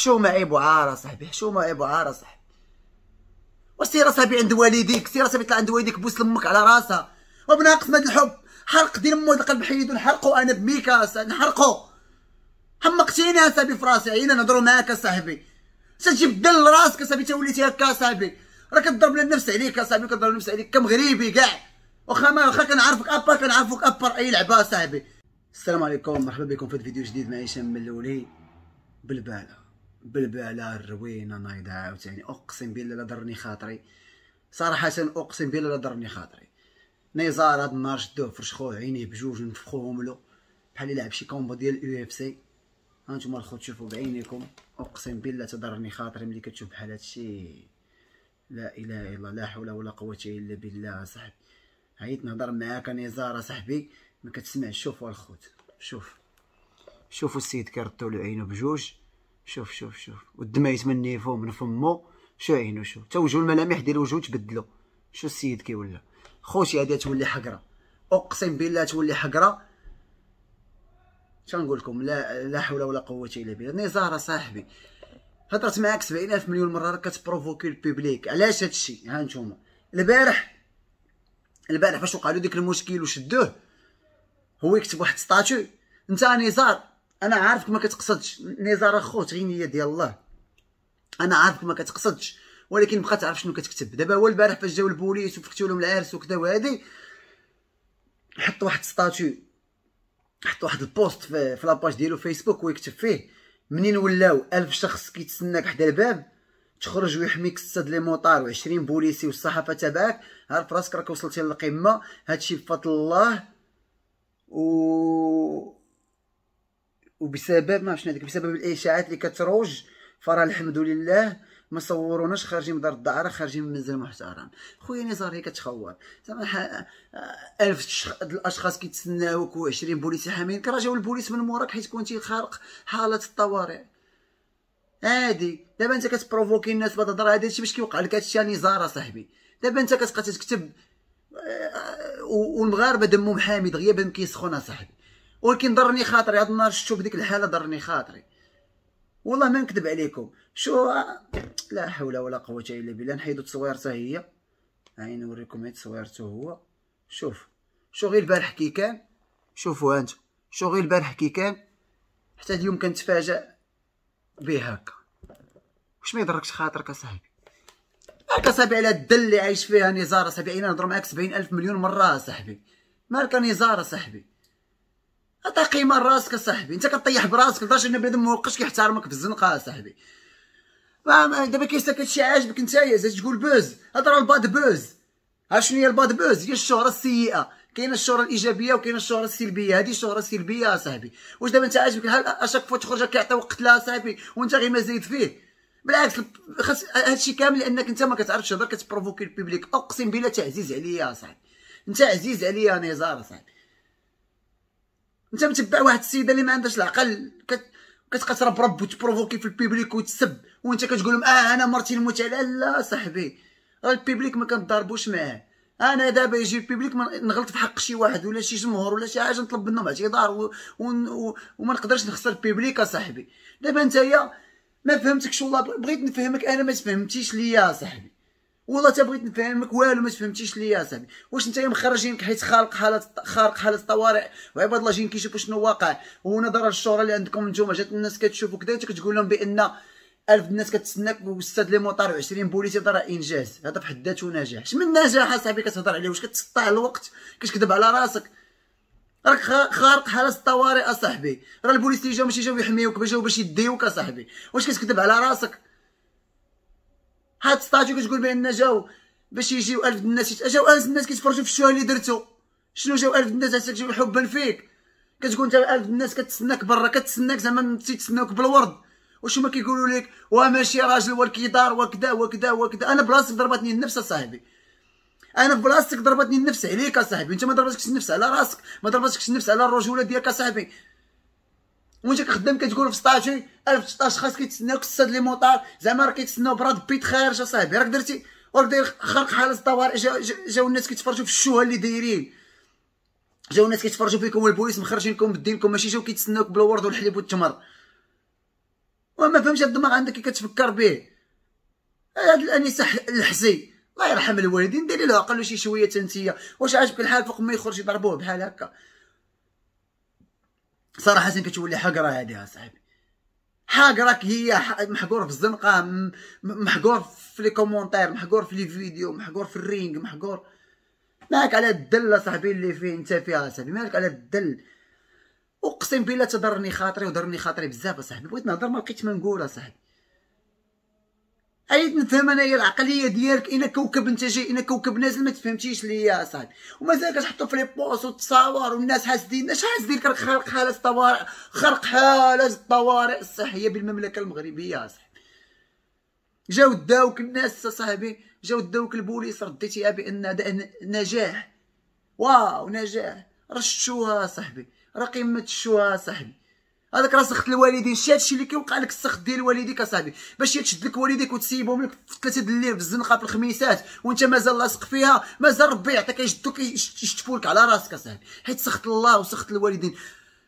حشومه عيب وعار صاحبي حشومه عيب وعار صاحبي وسير صاحبي عند والديك سير صاحبي طلع عند والديك بوس لمك على راسها وبناقص مد الحب حرق ديال مو القلب حيدو نحرقو انا بميكا نحرقو حمقتيني اصاحبي في راسي عينا نهضرو معاك اصاحبي تجيب دل راسك اصاحبي تا وليتي هكا اصاحبي راك تضرب لنا النفس عليك اصاحبي كضرب النفس عليك كمغربي كاع واخا ما واخا كنعرفك ابا كنعرفك ابا اي لعبه اصاحبي السلام عليكم مرحبا بكم في فيديو جديد مع هشام من الاولي بالباله بلبله الروينه نايضه عاوتاني اقسم بالله لا ضرني خاطري صراحه اقسم بالله لا ضرني خاطري نزار هاد النهار شدوه فرشخوه عينيه بجوج نفخوهم له بحال يلعب شي كومبو ديال اليو اف سي هانتوما الخو تشوفوا بعينيكم اقسم بالله تضرني خاطري ملي كتشوف بحال هادشي لا اله الا الله لا حول ولا قوه الا بالله صاحبي عييت نهضر معاك نزار صاحبي ما كتسمعش شوفوا الخوت شوف شوفوا السيد كيردوا له عينو بجوج شوف شوف شوف والدمع يتمنى يفو من فمو شو عينو شو تا وجهو الملامح ديال وجهو تبدلو شو السيد كيولا خوتي هادي تولي حقره اقسم بالله تولي حقره شنقول لكم لا لا حول ولا قوه الا بالله نزار صاحبي هضرت معاك سبعين الف مليون مره راك كتبروفوكي البيبليك علاش هادشي ها نتوما البارح البارح فاش وقع له ديك المشكل وشدوه هو يكتب واحد ستاتيو انت نزار انا عارفك ما كتقصدش نزار اخوت غنيه ديال الله انا عارفك ما كتقصدش ولكن بقى تعرف شنو كتكتب دابا هو البارح فاش جاو البوليس وفكتو لهم العرس وكذا وهادي حط واحد ستاتيو حط واحد البوست في, في لاباج ديالو فيسبوك ويكتب فيه منين ولاو ألف شخص كيتسناك حدا الباب تخرج ويحميك ستة لي موطار وعشرين بوليسي والصحافة تبعك عارف راسك راك وصلتي للقمة هادشي بفضل الله و وبسبب ما شنو هذيك بسبب الاشاعات اللي كتروج فراه الحمد لله ما صوروناش خارجين من دار الدعارة خارجين من منزل محترم خويا نزار هي كتخور زعما آه، ألف شخ... الأشخاص كيتسناوك و20 بوليس حامين كراجعوا البوليس من موراك حيت كنتي خارق حالة الطوارئ عادي دابا انت كتبروفوكي الناس الهضره هادي الشيء باش كيوقع لك هادشي نزار اصاحبي دابا انت كتبقى تتكتب آه، آه، والمغاربه دمهم حامد غيابهم كيسخون اصاحبي ولكن ضرني خاطري هاد النهار شفتو بديك الحاله ضرني خاطري والله ما نكذب عليكم شو لا حول ولا قوه الا بالله نحيدو تصويرته هي هاي نوريكم هاد تصويرته هو شوف شو غير البارح كي كان شوفوا انت شو غير البارح كي كان حتى اليوم كنتفاجئ به هكا واش ما يضركش خاطرك اصاحبي هاك اصاحبي على الدل اللي عايش فيها نزار اصاحبي انا نهضر معاك سبعين الف مليون مره اصاحبي مالك نزار اصاحبي عطي قيمه لراسك اصاحبي انت كطيح براسك لدرجه ان بنادم موقش كيحترمك في الزنقه اصاحبي دابا كيساك شي عاجبك نتايا زاد تقول بوز هضر الباد بوز ها شنو هي الباد بوز هي الشهره السيئه كاينه الشهره الايجابيه وكاينه الشهره السلبيه هذه الشهره السلبيه اصاحبي واش دابا انت عاجبك هل اشاك فوا تخرج كيعطيو قتله اصاحبي وانت غير ما فيه بالعكس خاص هادشي كامل لانك انت ما كتعرفش تهضر كتبروفوكي البيبليك اقسم بالله تعزيز عليا صاحبي انت عزيز عليا نزار صاحبي انت متبع واحد السيده اللي ما عندهاش العقل كتبقى كتقترب رب وتبروفوكي في البيبليك وتسب وانت كتقول لهم اه انا مرتي نموت لا صاحبي راه البيبليك ما كنضربوش معاه انا دابا يجي البيبليك نغلط في حق شي واحد ولا شي جمهور ولا شي حاجه نطلب منهم اعتذار و... وما نقدرش نخسر البيبليك اصاحبي دابا نتايا ما فهمتكش والله بغيت نفهمك انا ما تفهمتيش ليا صاحبي والله تبغيت نفهمك والو ما تفهمتيش ليا صاحبي واش نتايا مخرجينك حيت خالق حاله خارق حاله الطوارئ وعباد الله جايين كيشوفوا شنو واقع ونظره للشهره اللي عندكم نتوما جات الناس كتشوفوا كدا كتقول لهم بان ألف الناس كتسناك وستاد لي موطار و بوليسي هذا راه انجاز هذا بحد ذاته نجاح شمن نجاح اصاحبي كتهضر عليه واش كتسطع الوقت كتكذب على راسك راك خارق حالة الطوارئ اصاحبي راه البوليس اللي جاو ماشي جاو يحميوك باش جاو باش يديوك اصاحبي واش كتكذب على راسك هاد ستاتيو كتقول بان جاو باش يجيو الف الناس جاو الف الناس كيتفرجوا في الشوه اللي درتو شنو جاو الف الناس جاو حبا فيك كتكون انت الف الناس كتسناك برا كتسناك زعما تيتسناوك بالورد واش هما كيقولوا لك وماشي راجل والكيدار وكذا وكذا وكذا انا بلاصتك ضربتني النفس صاحبي انا بلاصتك ضربتني النفس عليك اصاحبي انت ما ضربتكش النفس على راسك ما ضربتكش النفس على الرجوله ديالك اصاحبي وانت كخدام كتقول في ستاتي 2016 خاص كيتسناوك كساد لي موطار زعما راه كيتسناو براد بيت خارج اصاحبي راك درتي وراك داير خرق حاله الطوارئ جاو جا جا الناس كيتفرجوا في الشوهه اللي دايرين جاو الناس كيتفرجوا فيكم والبوليس مخرجينكم بدينكم ماشي جاو كيتسناوك بلا ورد والحليب والتمر وما فهمش الدماغ عندك كي كتفكر به هاد الانسه الحزي الله يرحم الوالدين ديري له عقل شي شويه تنتيه واش عاجبك الحال فوق ما يخرج يضربوه بحال هكا صراحه كتولي حقره هادي اصاحبي حاج راك هي محقور في الزنقه محقور في لي كومونتير محقور في لي فيديو محقور في الرينج محقور مالك على الدل صاحبي اللي فيه انت فيها صاحبي مالك على الدل اقسم بالله تضرني خاطري ودرني خاطري بزاف صاحبي بغيت نهضر ما لقيت ما نقول صاحبي اريد نفهم انايا العقليه ديالك انا كوكب انت جاي انا كوكب نازل ما تفهمتيش ليا اصاحبي ومازال كتحطو في لي بوس وتصاور والناس حاسدين اش حاسدين خرق حاله الطوارئ خرق حاله الطوارئ الصحيه بالمملكه المغربيه اصاحبي جاو داوك الناس اصاحبي جاو داوك البوليس رديتيها بان هذا نجاح واو نجاح رشوها اصاحبي راه قمه الشوها اصاحبي هذاك راه سخط الوالدين شتي هادشي اللي كيوقع لك السخط ديال والديك اصاحبي باش تشد لك والديك وتسيبهم لك في ثلاثه الليل في الزنقه في الخميسات وانت مازال لاصق فيها مازال ربي يعطيك يشدوك يشتفوا لك على راسك اصاحبي حيت سخط الله وسخط الوالدين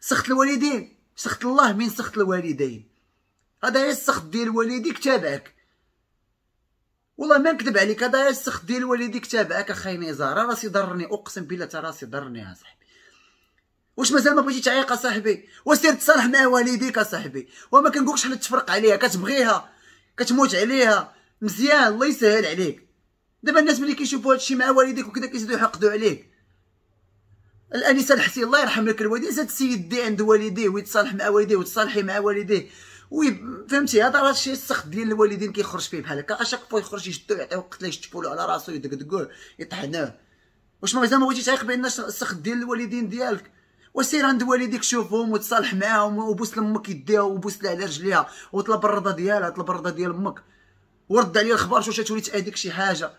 سخط الوالدين سخط الله من سخط الوالدين هذا هي السخط ديال والديك تابعك والله ما نكذب عليك هذا هي السخط ديال والديك تابعك اخي نزار راسي ضرني اقسم بالله راسي ضرني اصاحبي واش مازال ما بغيتي تعيق اصاحبي وسير تصالح مع والديك اصاحبي وما كنقولكش حنا تفرق عليها كتبغيها كتموت عليها مزيان الله يسهل عليك دابا الناس ملي كيشوفوا هادشي مع والديك وكذا كيزيدو يحقدوا عليك الانسه الحسين الله يرحم لك الوالدين زاد السيد دي عند والديه ويتصالح مع والديه وتصالحي مع والديه وي فهمتي هذا راه شي السخط ديال الوالدين كيخرج فيه بحال هكا اشاك فوا يخرج يشدو يعطيو قتله يشتفولو على راسو يدقدقوه يطحنوه واش مازال ما بغيتي تعيق بان السخط ديال الوالدين ديالك وسير عند والديك شوفهم وتصالح معاهم وبوس لامك يديها وبوس لها على رجليها وطلب الرضا ديالها طلب الرضا ديال امك ورد عليا الخبر شو تولي تاديك شي حاجه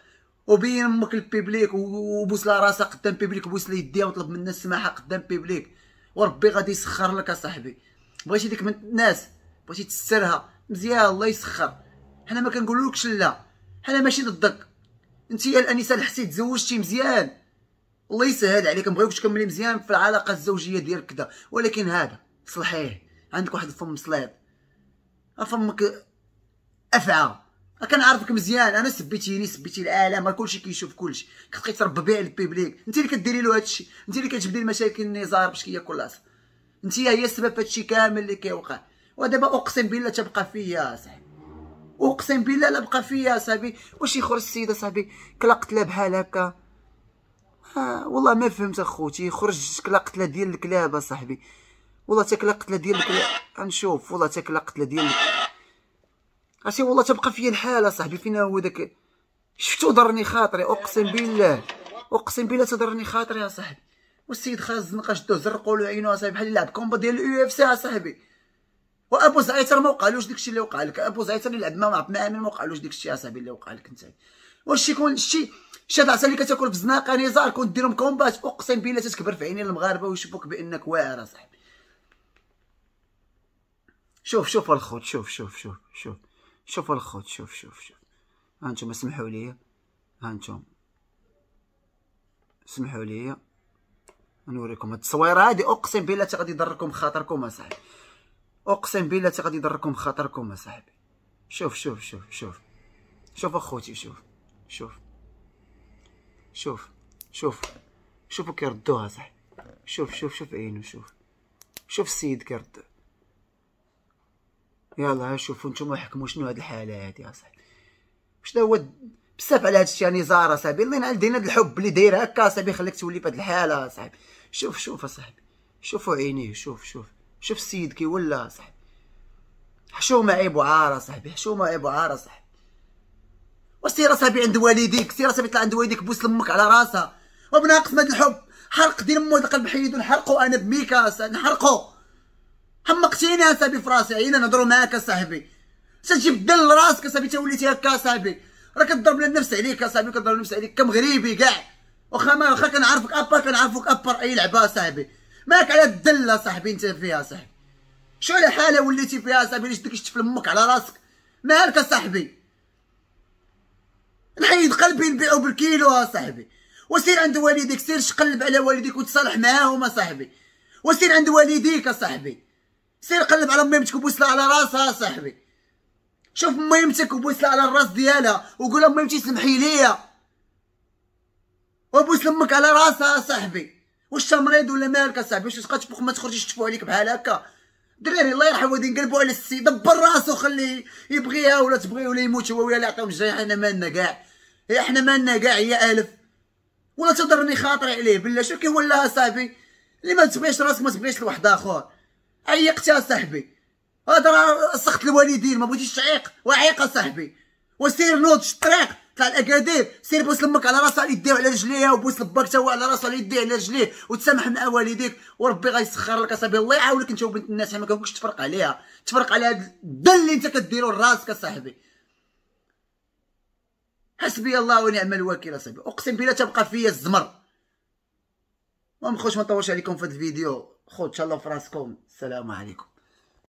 وبين امك للبيبليك وبوس لها راسها قدام بيبليك وبوس لها يديها وطلب منها السماحه قدام بيبليك وربي غادي يسخر لك اصاحبي بغيتي ديك من الناس بغيتي تسرها مزيان الله يسخر حنا ما كنقولولكش لا حنا ماشي ضدك انت يا الانسه الحسي تزوجتي مزيان الله يسهل عليك بغيوك تكملي مزيان في العلاقه الزوجيه ديالك كذا ولكن هذا صلحيه عندك واحد الفم صليط فمك افعى كنعرفك مزيان انا سبيتيني سبيتي العالم كلشي كيشوف كلشي كتبقي تربي على البيبليك انت اللي كديري له هادشي انت اللي كتجبدي المشاكل النزار باش كياكل لاص انت هي السبب في هادشي كامل اللي كيوقع ودابا اقسم بالله تبقى فيا صاحبي اقسم بالله لا بقى فيا صاحبي واش يخرج السيده صاحبي كلقت لها بحال هكا آه والله ما فهمت اخوتي خرج كلا قتله ديال الكلاب اصاحبي والله تا كلا قتله ديال الكلاب غنشوف والله تا كلا قتله ديال عرفتي والله تبقى فيا الحال اصاحبي فين هو داك شفتو ضرني خاطري اقسم بالله اقسم بالله تضرني خاطري اصاحبي والسيد خاز الزنقه شدو زرقو له عينو اصاحبي بحال يلعب كومبا ديال الاو اف سي اصاحبي وابو زعيتر ما وقعلوش داكشي اللي وقع لك ابو زعيتر اللي لعب معاه ما عرف ما وقعلوش داكشي اصاحبي اللي وقع لك انت واش يكون شي شاد عسل اللي كتاكل في الزناقه نزار يعني كون ديرهم كومبات اقسم بالله تتكبر في عيني المغاربه ويشوفوك بانك واعر اصاحبي شوف شوف الخوت شوف شوف شوف شوف شوف الخوت شوف شوف شوف ها انتم لي ها انتم لي نوريكم هاد التصويره هادي اقسم بالله حتى غادي يضركم خاطركم اصاحبي اقسم بالله حتى غادي يضركم خاطركم اصاحبي شوف شوف شوف شوف شوف اخوتي شوف شوف شوف شوف شوفوا كيردوها صح شوف شوف شوف عينو شوف شوف السيد كيرد يلا شوفوا نتوما حكموا شنو هاد الحاله هادي اصاحبي شنو هو بزاف على هادشي يعني زاره اصاحبي الله ينعل دينا الحب اللي داير هكا اصاحبي خليك تولي بهاد الحاله اصاحبي شوف شوف اصاحبي شوفوا عينيه شوف شوف شوف السيد كي ولا اصاحبي حشومه عيب وعار اصاحبي حشومه عيب وعار اصاحبي وسير اصاحبي عند والديك سير اصاحبي طلع عند والديك بوس لامك على راسها وبناقص هذا الحب حرق دير مو القلب حيدو نحرقو انا بميكا نحرقو حمقتيني اصاحبي في راسي عينا نهضرو معاك اصاحبي تجيب دل راسك اصاحبي تا وليتي هكا اصاحبي راه كضرب النفس عليك اصاحبي كضرب النفس عليك كمغربي كاع واخا ما واخا كنعرفك ابار كنعرفك ابار اي لعبه اصاحبي مالك على الدله اصاحبي انت فيها اصاحبي شو على حاله وليتي فيها اصاحبي ليش ديك شفت في امك على راسك مالك اصاحبي نحيد قلبي نبيعو بالكيلو اصاحبي وسير عند والديك سير شقلب على والديك وتصالح معاهم اصاحبي وسير عند والديك اصاحبي سير قلب على ميمتك وبوسلها على راسها اصاحبي شوف ميمتك وبوسلها على الراس ديالها وقول لها ميمتي سمحي ليا وبوس لمك على راسها اصاحبي واش مريض ولا مالك اصاحبي واش تبقى تبوخ ما تخرجيش تشوفوا عليك بحال هكا دراري الله يرحم والدين نقلبو على السي دبر راسو خليه يبغيها ولا تبغيه ولا يموت هو ولا يعطيهم الجريحه انا مالنا كاع احنا مالنا كاع يا الف ولا تضرني خاطري عليه بالله شو كي ولا صافي اللي ما تبغيش راسك ما تبغيش لواحد اخر عيقت يا صاحبي هضر سخط الوالدين ما بغيتيش تعيق وعيق صاحبي وسير نوض الطريق تاع الاكادير سير بوس لمك على راسها على يديه وعلى رجليها وبوس لباك تا هو على راسها على يديه على رجليه وتسامح مع والديك وربي غيسخر لك اصاحبي الله يعاونك انت وبنت الناس ما كنكونش تفرق عليها تفرق على هاد الدل اللي انت كديرو لراسك اصاحبي حسبي الله ونعم الوكيل اصاحبي اقسم بالله تبقى فيا الزمر المهم خوش ما نطولش عليكم في هذا الفيديو خذ تهلاو فراسكم السلام عليكم